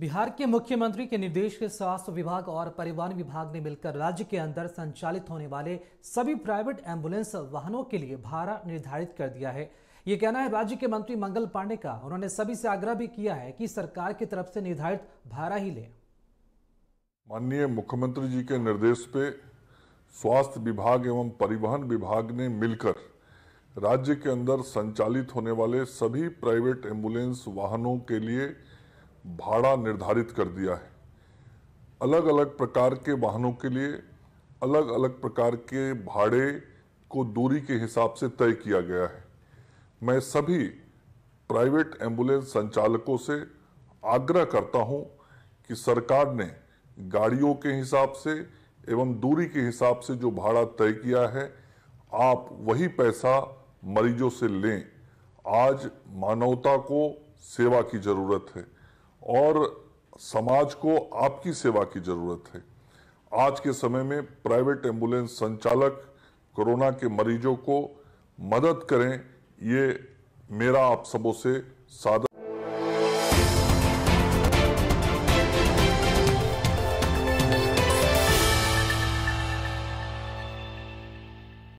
बिहार के मुख्यमंत्री के निर्देश के स्वास्थ्य विभाग और परिवहन विभाग ने मिलकर राज्य के अंदर संचालित होने वाले सभी प्राइवेट एम्बुलेंस वाहनों के लिए भाड़ा निर्धारित कर दिया है ये कहना है राज्य के मंत्री मंगल पांडे का उन्होंने सभी से आग्रह भी किया है कि सरकार की तरफ से निर्धारित भाड़ा ही ले माननीय मुख्यमंत्री जी के निर्देश पे स्वास्थ्य विभाग एवं परिवहन विभाग ने मिलकर राज्य के अंदर संचालित होने वाले सभी प्राइवेट एम्बुलेंस वाहनों के लिए भाड़ा निर्धारित कर दिया है अलग अलग प्रकार के वाहनों के लिए अलग अलग प्रकार के भाड़े को दूरी के हिसाब से तय किया गया है मैं सभी प्राइवेट एम्बुलेंस संचालकों से आग्रह करता हूं कि सरकार ने गाड़ियों के हिसाब से एवं दूरी के हिसाब से जो भाड़ा तय किया है आप वही पैसा मरीजों से लें आज मानवता को सेवा की ज़रूरत है और समाज को आपकी सेवा की जरूरत है आज के समय में प्राइवेट एम्बुलेंस संचालक कोरोना के मरीजों को मदद करें ये मेरा आप सबों से सादर